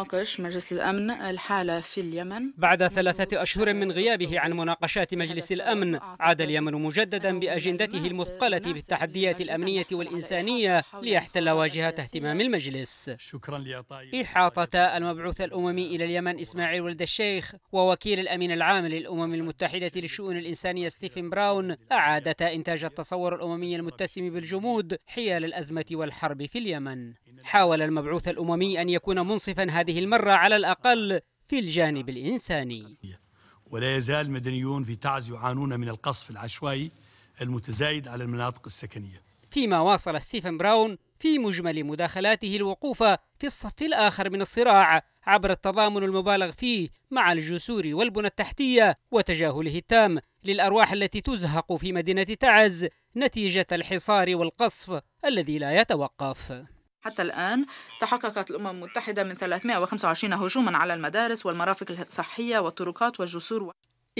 ناقش مجلس الأمن الحالة في اليمن بعد ثلاثة أشهر من غيابه عن مناقشات مجلس الأمن عاد اليمن مجددا بأجندته المثقلة بالتحديات الأمنية والإنسانية ليحتل واجهة اهتمام المجلس شكرا إحاطة المبعوث الأممي إلى اليمن إسماعيل ولد الشيخ ووكيل الأمين العام للأمم المتحدة للشؤون الإنسانية ستيفن براون أعادتا إنتاج التصور الأممي المتسم بالجمود حيال الأزمة والحرب في اليمن حاول المبعوث الأممي أن يكون منصفا هذه المرة على الأقل في الجانب الإنساني ولا يزال المدنيون في تعز يعانون من القصف العشوائي المتزايد على المناطق السكنية فيما واصل ستيفن براون في مجمل مداخلاته الوقوف في الصف الآخر من الصراع عبر التضامن المبالغ فيه مع الجسور والبنى التحتية وتجاهله التام للأرواح التي تزهق في مدينة تعز نتيجة الحصار والقصف الذي لا يتوقف حتى الآن تحققت الأمم المتحدة من 325 هجوما على المدارس والمرافق الصحية والطرقات والجسور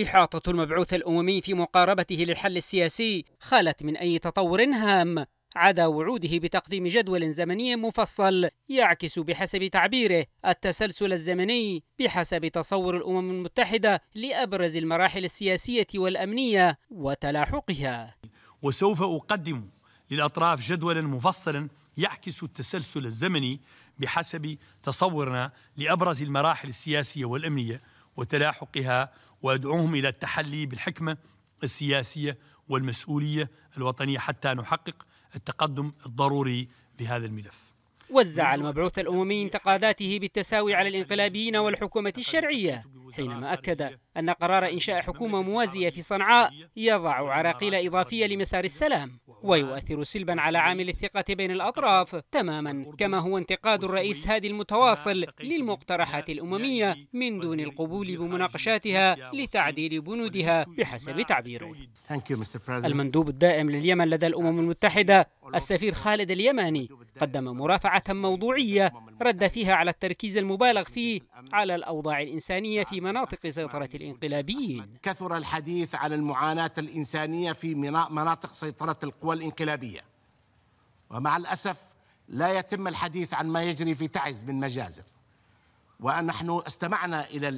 إحاطة المبعوث الأممي في مقاربته للحل السياسي خالت من أي تطور هام عدا وعوده بتقديم جدول زمني مفصل يعكس بحسب تعبيره التسلسل الزمني بحسب تصور الامم المتحده لابرز المراحل السياسيه والامنيه وتلاحقها وسوف اقدم للاطراف جدولا مفصلا يعكس التسلسل الزمني بحسب تصورنا لأبرز المراحل السياسية والأمنية وتلاحقها وادعوهم إلى التحلي بالحكمة السياسية والمسؤولية الوطنية حتى نحقق التقدم الضروري بهذا الملف وزع المبعوث الأممي انتقاداته بالتساوي على الانقلابيين والحكومة الشرعية حينما أكد أن قرار إنشاء حكومة موازية في صنعاء يضع عراقيل إضافية لمسار السلام ويؤثر سلبا على عامل الثقة بين الأطراف تماما كما هو انتقاد الرئيس هادي المتواصل للمقترحات الأممية من دون القبول بمناقشاتها لتعديل بنودها بحسب تعبيره المندوب الدائم لليمن لدى الأمم المتحدة السفير خالد اليماني قدم مرافعة موضوعية رد فيها على التركيز المبالغ فيه على الأوضاع الإنسانية في مناطق سيطرة الإنقلابيين كثر الحديث عن المعاناة الإنسانية في مناطق سيطرة القوى الإنقلابية ومع الأسف لا يتم الحديث عن ما يجري في تعز من مجازر ونحن استمعنا إلى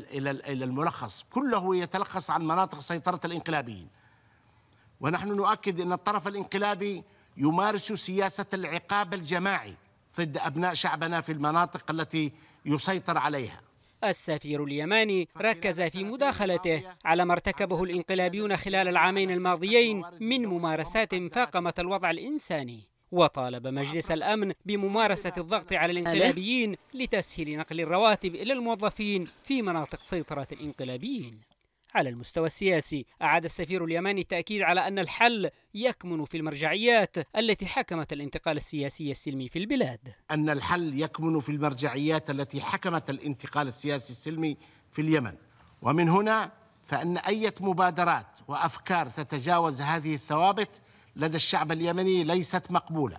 إلى الملخص كله يتلخص عن مناطق سيطرة الإنقلابيين ونحن نؤكد أن الطرف الإنقلابي يمارس سياسة العقاب الجماعي ضد أبناء شعبنا في المناطق التي يسيطر عليها السفير اليماني ركز في مداخلته على ما ارتكبه الانقلابيون خلال العامين الماضيين من ممارسات فاقمت الوضع الإنساني وطالب مجلس الأمن بممارسة الضغط على الانقلابيين لتسهيل نقل الرواتب إلى الموظفين في مناطق سيطرة الانقلابيين على المستوى السياسي أعاد السفير اليماني التأكيد على أن الحل يكمن في المرجعيات التي حكمت الانتقال السياسي السلمي في البلاد أن الحل يكمن في المرجعيات التي حكمت الانتقال السياسي السلمي في اليمن ومن هنا فإن أي مبادرات وأفكار تتجاوز هذه الثوابت لدى الشعب اليمني ليست مقبولة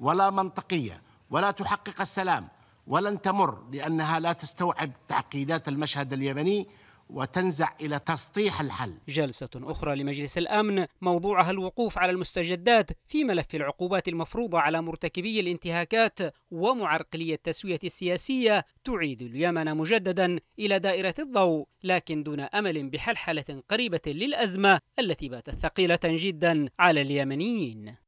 ولا منطقية ولا تحقق السلام ولن تمر لأنها لا تستوعب تعقيدات المشهد اليمني وتنزع إلى تسطيح الحل جلسة أخرى لمجلس الأمن موضوعها الوقوف على المستجدات في ملف العقوبات المفروضة على مرتكبي الانتهاكات ومعرقلي التسوية السياسية تعيد اليمن مجددا إلى دائرة الضوء لكن دون أمل بحلحلة قريبة للأزمة التي باتت ثقيلة جدا على اليمنيين